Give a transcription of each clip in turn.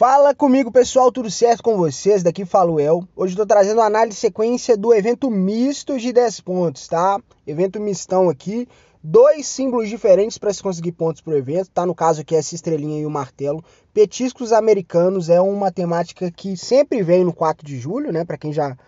Fala comigo pessoal, tudo certo com vocês? Daqui falo eu. Hoje estou trazendo uma análise sequência do evento misto de 10 pontos, tá? Evento mistão aqui, dois símbolos diferentes para se conseguir pontos para o evento, tá? No caso aqui essa estrelinha e o martelo. Petiscos americanos é uma temática que sempre vem no 4 de julho, né? Para quem já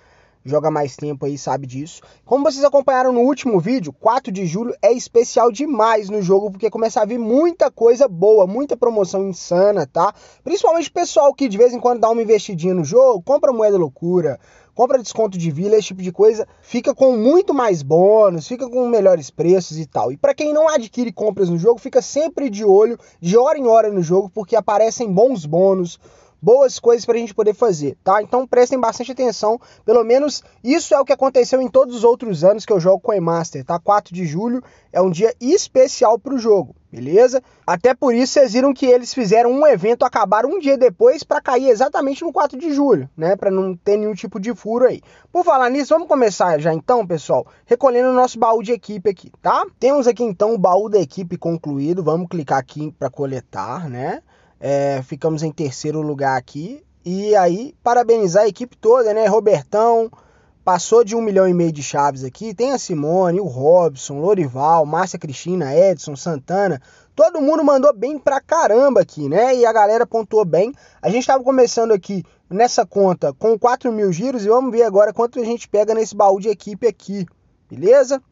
joga mais tempo aí sabe disso. Como vocês acompanharam no último vídeo, 4 de julho é especial demais no jogo, porque começa a vir muita coisa boa, muita promoção insana, tá? Principalmente o pessoal que de vez em quando dá uma investidinha no jogo, compra moeda loucura, compra desconto de vila, esse tipo de coisa, fica com muito mais bônus, fica com melhores preços e tal. E para quem não adquire compras no jogo, fica sempre de olho, de hora em hora no jogo, porque aparecem bons bônus, boas coisas para a gente poder fazer, tá? Então prestem bastante atenção, pelo menos isso é o que aconteceu em todos os outros anos que eu jogo com o Master, tá? 4 de julho é um dia especial para o jogo, beleza? Até por isso vocês viram que eles fizeram um evento acabar um dia depois para cair exatamente no 4 de julho, né? Para não ter nenhum tipo de furo aí. Por falar nisso, vamos começar já então, pessoal, recolhendo o nosso baú de equipe aqui, tá? Temos aqui então o baú da equipe concluído, vamos clicar aqui para coletar, né? É, ficamos em terceiro lugar aqui. E aí, parabenizar a equipe toda, né? Robertão passou de um milhão e meio de chaves aqui. Tem a Simone, o Robson, Lorival, Márcia Cristina, Edson, Santana. Todo mundo mandou bem pra caramba aqui, né? E a galera pontuou bem. A gente estava começando aqui nessa conta com 4 mil giros e vamos ver agora quanto a gente pega nesse baú de equipe aqui, beleza?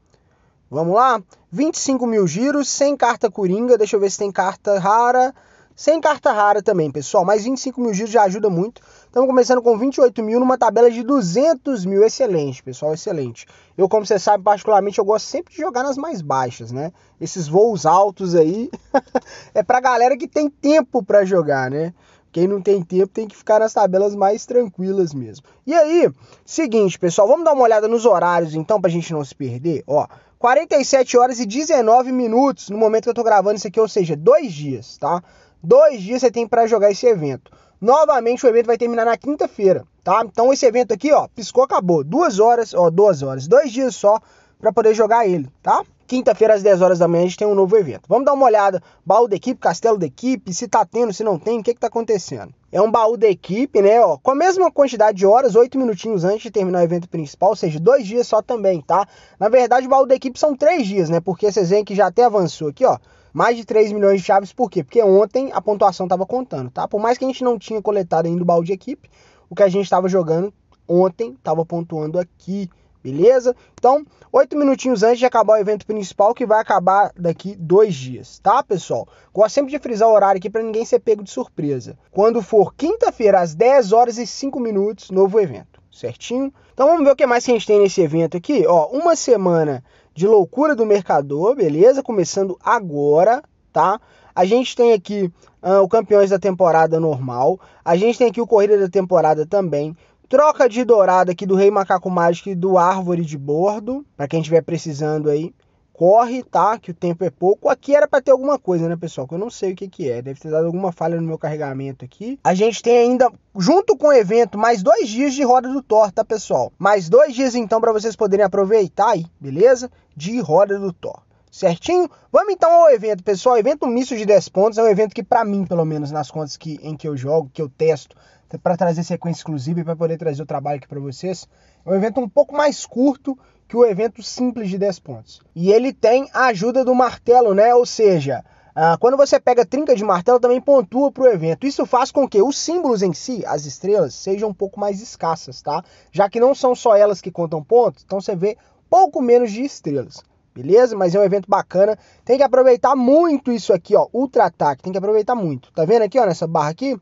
Vamos lá? 25 mil giros, sem carta coringa. Deixa eu ver se tem carta rara. Sem carta rara também, pessoal, mas 25 mil giros já ajuda muito. Estamos começando com 28 mil numa tabela de 200 mil. Excelente, pessoal, excelente. Eu, como você sabe, particularmente, eu gosto sempre de jogar nas mais baixas, né? Esses voos altos aí é pra galera que tem tempo para jogar, né? Quem não tem tempo tem que ficar nas tabelas mais tranquilas mesmo. E aí, seguinte, pessoal, vamos dar uma olhada nos horários então, pra gente não se perder. Ó, 47 horas e 19 minutos no momento que eu tô gravando isso aqui, ou seja, dois dias, tá? Dois dias você tem para jogar esse evento. Novamente o evento vai terminar na quinta-feira, tá? Então esse evento aqui, ó, piscou, acabou. Duas horas, ó, duas horas, dois dias só para poder jogar ele, tá? Quinta-feira às 10 horas da manhã a gente tem um novo evento. Vamos dar uma olhada, baú da equipe, castelo da equipe, se tá tendo, se não tem, o que que tá acontecendo. É um baú da equipe, né, ó, com a mesma quantidade de horas, 8 minutinhos antes de terminar o evento principal, ou seja, dois dias só também, tá? Na verdade o baú da equipe são três dias, né, porque vocês veem que já até avançou aqui, ó, mais de 3 milhões de chaves, por quê? Porque ontem a pontuação estava contando, tá? Por mais que a gente não tinha coletado ainda o balde equipe, o que a gente estava jogando ontem estava pontuando aqui, beleza? Então, 8 minutinhos antes de acabar o evento principal, que vai acabar daqui dois dias, tá, pessoal? Gosto sempre de frisar o horário aqui para ninguém ser pego de surpresa. Quando for quinta-feira, às 10 horas e 5 minutos, novo evento certinho? Então vamos ver o que mais que a gente tem nesse evento aqui. Ó, uma semana de loucura do mercador, beleza? Começando agora, tá? A gente tem aqui uh, o campeões da temporada normal. A gente tem aqui o corrida da temporada também. Troca de dourada aqui do Rei Macaco Mágico e do Árvore de Bordo, para quem estiver precisando aí corre, tá? Que o tempo é pouco. Aqui era para ter alguma coisa, né, pessoal? Que eu não sei o que, que é. Deve ter dado alguma falha no meu carregamento aqui. A gente tem ainda, junto com o evento, mais dois dias de roda do Thor, tá, pessoal? Mais dois dias, então, para vocês poderem aproveitar aí, beleza? De roda do Thor certinho? Vamos então ao evento, pessoal. evento misto de 10 pontos é um evento que, para mim, pelo menos nas contas que, em que eu jogo, que eu testo, para trazer sequência exclusiva e para poder trazer o trabalho aqui para vocês, é um evento um pouco mais curto que o evento simples de 10 pontos. E ele tem a ajuda do martelo, né? Ou seja, ah, quando você pega trinca de martelo, também pontua para o evento. Isso faz com que os símbolos em si, as estrelas, sejam um pouco mais escassas, tá? Já que não são só elas que contam pontos, então você vê pouco menos de estrelas. Beleza? Mas é um evento bacana. Tem que aproveitar muito isso aqui, ó. Ultra ataque. Tem que aproveitar muito. Tá vendo aqui, ó, nessa barra aqui?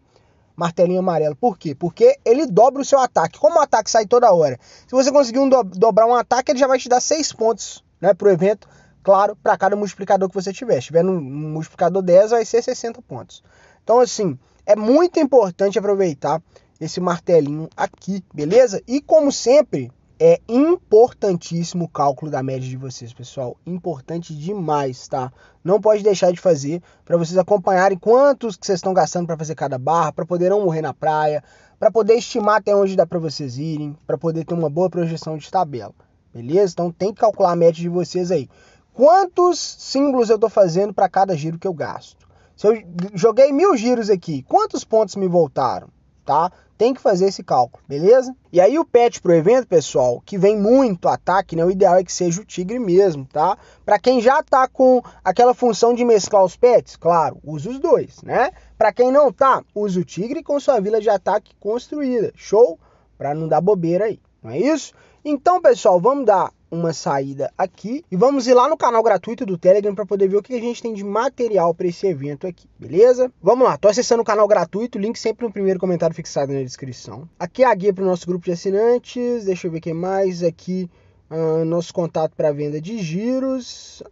martelinho amarelo. Por quê? Porque ele dobra o seu ataque. Como o ataque sai toda hora, se você conseguir um do dobrar um ataque, ele já vai te dar 6 pontos né, para o evento. Claro, para cada multiplicador que você tiver. Se tiver um multiplicador 10, vai ser 60 pontos. Então, assim, é muito importante aproveitar esse martelinho aqui, beleza? E como sempre, é importantíssimo o cálculo da média de vocês, pessoal. Importante demais, tá? Não pode deixar de fazer para vocês acompanharem quantos que vocês estão gastando para fazer cada barra, para poder não morrer na praia, para poder estimar até onde dá para vocês irem, para poder ter uma boa projeção de tabela. Beleza? Então tem que calcular a média de vocês aí. Quantos símbolos eu estou fazendo para cada giro que eu gasto? Se eu joguei mil giros aqui, quantos pontos me voltaram? tá? Tem que fazer esse cálculo, beleza? E aí o pet pro evento, pessoal, que vem muito ataque, né? O ideal é que seja o tigre mesmo, tá? Para quem já tá com aquela função de mesclar os pets, claro, usa os dois, né? Para quem não tá, usa o tigre com sua vila de ataque construída. Show? Para não dar bobeira aí, não é isso? Então, pessoal, vamos dar uma saída aqui e vamos ir lá no canal gratuito do Telegram para poder ver o que a gente tem de material para esse evento aqui, beleza? Vamos lá, tô acessando o canal gratuito, link sempre no primeiro comentário fixado na descrição. Aqui é a guia para o nosso grupo de assinantes, deixa eu ver o que mais aqui, uh, nosso contato para venda de giros.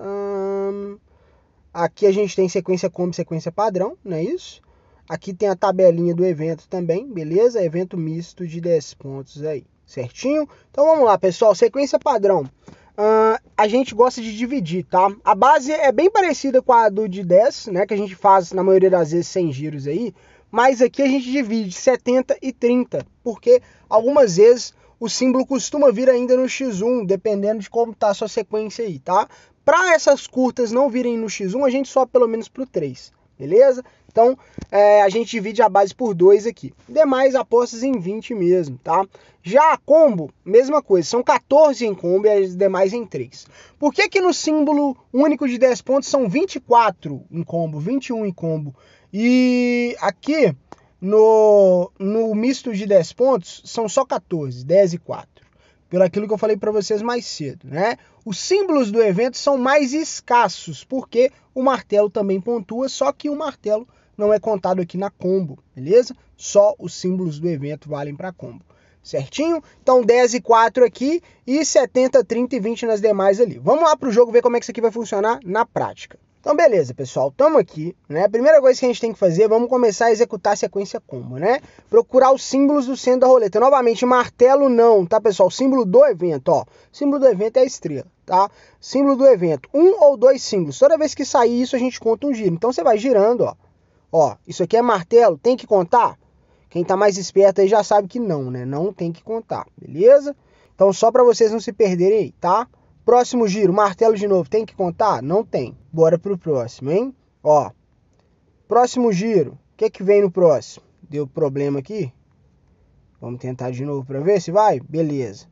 aqui a gente tem sequência como sequência padrão, não é isso? Aqui tem a tabelinha do evento também, beleza? Evento misto de 10 pontos aí certinho? Então vamos lá, pessoal, sequência padrão. Uh, a gente gosta de dividir, tá? A base é bem parecida com a do de 10, né? Que a gente faz na maioria das vezes sem giros aí. Mas aqui a gente divide 70 e 30, porque algumas vezes o símbolo costuma vir ainda no x1, dependendo de como tá a sua sequência aí, tá? Para essas curtas não virem no x1, a gente sobe pelo menos pro 3, beleza? Então é, a gente divide a base por 2 aqui. Demais apostas em 20 mesmo, tá? Já a combo, mesma coisa, são 14 em combo e as demais em 3. Por que que no símbolo único de 10 pontos são 24 em combo, 21 em combo? E aqui no, no misto de 10 pontos são só 14, 10 e 4 pelo aquilo que eu falei para vocês mais cedo, né? Os símbolos do evento são mais escassos, porque o martelo também pontua, só que o martelo não é contado aqui na combo, beleza? Só os símbolos do evento valem para combo. Certinho? Então 10 e 4 aqui e 70, 30 e 20 nas demais ali. Vamos lá para o jogo ver como é que isso aqui vai funcionar na prática. Então, beleza, pessoal, estamos aqui, né? A primeira coisa que a gente tem que fazer, vamos começar a executar a sequência combo, né? Procurar os símbolos do centro da roleta. Novamente, martelo não, tá, pessoal? Símbolo do evento, ó. Símbolo do evento é a estrela, tá? Símbolo do evento, um ou dois símbolos. Toda vez que sair isso, a gente conta um giro. Então, você vai girando, ó. Ó, isso aqui é martelo, tem que contar? Quem tá mais esperto aí já sabe que não, né? Não tem que contar, beleza? Então só para vocês não se perderem aí, tá? Próximo giro, martelo de novo, tem que contar? Não tem. Bora pro próximo, hein? Ó. Próximo giro. O que é que vem no próximo? Deu problema aqui? Vamos tentar de novo para ver se vai? Beleza.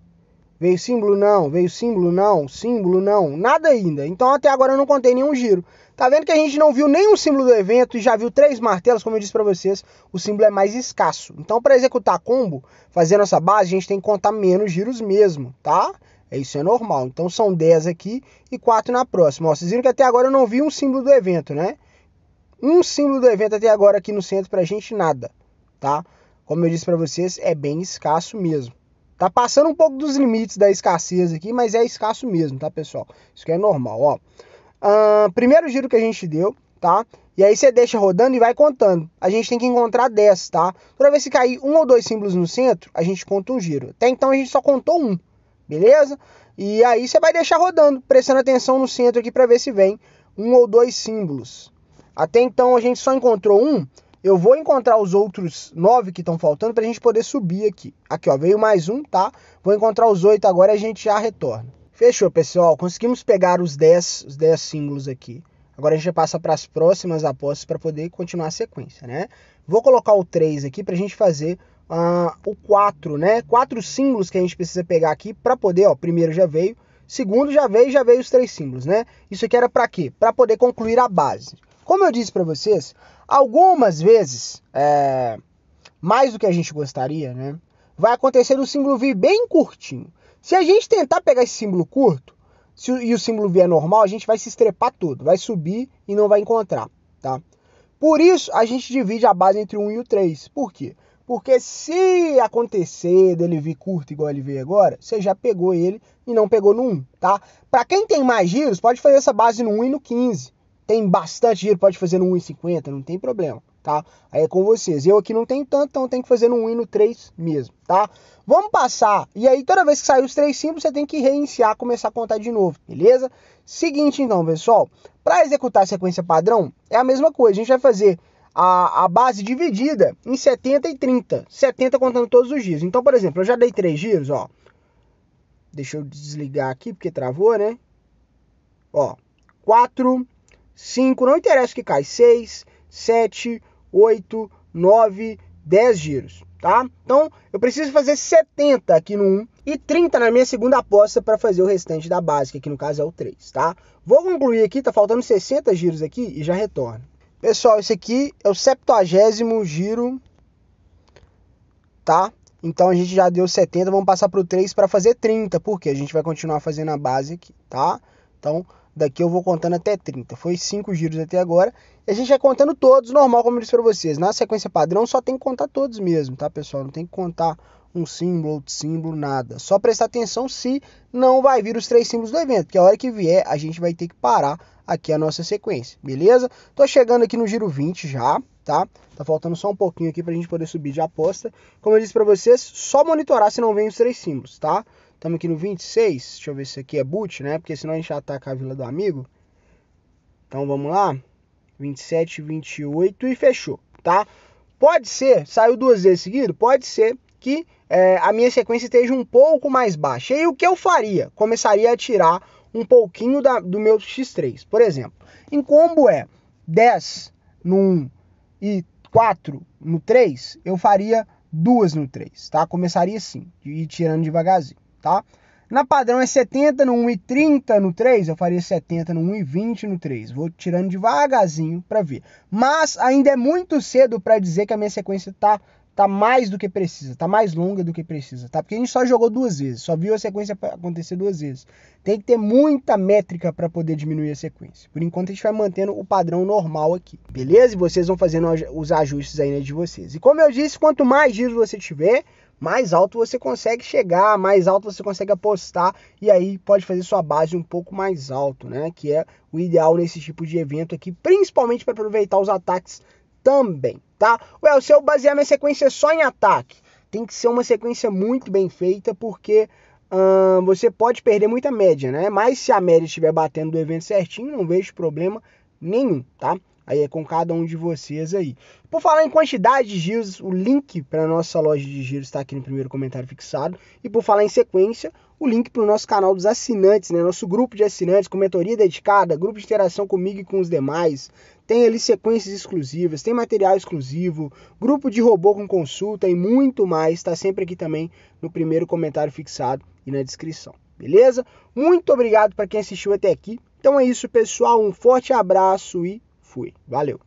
Veio símbolo não, veio símbolo não, símbolo não, nada ainda. Então até agora eu não contei nenhum giro. Tá vendo que a gente não viu nenhum símbolo do evento e já viu três martelos, como eu disse para vocês, o símbolo é mais escasso. Então para executar combo, fazer nossa base, a gente tem que contar menos giros mesmo, tá? É, isso é normal. Então são 10 aqui e 4 na próxima. Ó, vocês viram que até agora eu não vi um símbolo do evento, né? Um símbolo do evento até agora aqui no centro pra gente nada, tá? Como eu disse para vocês, é bem escasso mesmo. Tá passando um pouco dos limites da escassez aqui, mas é escasso mesmo, tá, pessoal? Isso que é normal, ó. Uh, primeiro giro que a gente deu, tá? E aí você deixa rodando e vai contando. A gente tem que encontrar 10, tá? Toda vez que cair um ou dois símbolos no centro, a gente conta um giro. Até então a gente só contou um, beleza? E aí você vai deixar rodando, prestando atenção no centro aqui para ver se vem um ou dois símbolos. Até então a gente só encontrou um, eu vou encontrar os outros nove que estão faltando para a gente poder subir aqui. Aqui, ó, veio mais um, tá? Vou encontrar os oito agora e a gente já retorna. Fechou, pessoal. Conseguimos pegar os dez, os dez símbolos aqui. Agora a gente passa para as próximas apostas para poder continuar a sequência, né? Vou colocar o 3 aqui para a gente fazer uh, o 4, né? Quatro símbolos que a gente precisa pegar aqui para poder, ó, primeiro já veio, segundo já veio, já veio os três símbolos, né? Isso aqui era para quê? Para poder concluir a base. Como eu disse para vocês, algumas vezes, é, mais do que a gente gostaria, né, vai acontecer o símbolo vir bem curtinho. Se a gente tentar pegar esse símbolo curto, se, e o símbolo vier normal, a gente vai se estrepar todo, vai subir e não vai encontrar, tá? Por isso, a gente divide a base entre o 1 e o 3. Por quê? Porque se acontecer dele vir curto igual ele veio agora, você já pegou ele e não pegou no 1, tá? Para quem tem mais giros, pode fazer essa base no 1 e no 15 tem bastante dinheiro, pode fazer no 1,50, não tem problema, tá? Aí é com vocês. Eu aqui não tenho tanto, então tem que fazer no 1 e no 3 mesmo, tá? Vamos passar. E aí toda vez que sair os três símbolos, você tem que reiniciar, começar a contar de novo, beleza? Seguinte então, pessoal, para executar a sequência padrão, é a mesma coisa. A gente vai fazer a, a base dividida em 70 e 30. 70 contando todos os dias. Então, por exemplo, eu já dei três giros, ó. Deixa eu desligar aqui porque travou, né? Ó, 4 5, não interessa o que cai, 6, 7, 8, 9, 10 giros, tá? Então eu preciso fazer 70 aqui no 1 e 30 na minha segunda aposta para fazer o restante da básica, que no caso é o 3, tá? Vou concluir aqui, tá faltando 60 giros aqui e já retorno. Pessoal, esse aqui é o 70 giro, tá? Então a gente já deu 70, vamos passar para o 3 para fazer 30, porque a gente vai continuar fazendo a base aqui, tá? Então Daqui eu vou contando até 30. Foi 5 giros até agora. E a gente vai contando todos, normal, como eu disse para vocês. Na sequência padrão, só tem que contar todos mesmo, tá, pessoal? Não tem que contar um símbolo, outro símbolo, nada. Só prestar atenção se não vai vir os três símbolos do evento, que a hora que vier, a gente vai ter que parar aqui a nossa sequência, beleza? Tô chegando aqui no giro 20 já, tá? Tá faltando só um pouquinho aqui pra gente poder subir de aposta. Como eu disse para vocês, só monitorar se não vem os três símbolos, tá? Estamos aqui no 26. Deixa eu ver se aqui é boot, né? Porque senão a gente ataca a vila do amigo. Então vamos lá. 27, 28 e fechou, tá? Pode ser, saiu duas vezes seguido, pode ser que é, a minha sequência esteja um pouco mais baixa. E aí, o que eu faria? Começaria a tirar um pouquinho da, do meu X3. Por exemplo, em combo é 10 no 1 e 4 no 3, eu faria duas no 3, tá? Começaria assim, e tirando devagarzinho tá? Na padrão é 70 no 1,30 no 3, eu faria 70 no 1,20 no 3. Vou tirando devagarzinho para ver. Mas ainda é muito cedo para dizer que a minha sequência tá tá mais do que precisa, tá mais longa do que precisa, tá? Porque a gente só jogou duas vezes, só viu a sequência acontecer duas vezes. Tem que ter muita métrica para poder diminuir a sequência. Por enquanto a gente vai mantendo o padrão normal aqui, beleza? E vocês vão fazendo os ajustes aí né, de vocês. E como eu disse, quanto mais giros você tiver, mais alto você consegue chegar, mais alto você consegue apostar e aí pode fazer sua base um pouco mais alto, né? Que é o ideal nesse tipo de evento aqui, principalmente para aproveitar os ataques também, tá? Well, se eu basear minha sequência só em ataque, tem que ser uma sequência muito bem feita, porque hum, você pode perder muita média, né? Mas se a média estiver batendo do evento certinho, não vejo problema nenhum, tá? Aí é com cada um de vocês aí. Por falar em quantidade de giros, o link para nossa loja de giros está aqui no primeiro comentário fixado. E por falar em sequência, o link para o nosso canal dos assinantes, né? Nosso grupo de assinantes com mentoria dedicada, grupo de interação comigo e com os demais. Tem ali sequências exclusivas, tem material exclusivo, grupo de robô com consulta e muito mais. Está sempre aqui também no primeiro comentário fixado e na descrição. Beleza? Muito obrigado para quem assistiu até aqui. Então é isso, pessoal. Um forte abraço e Fui. Valeu.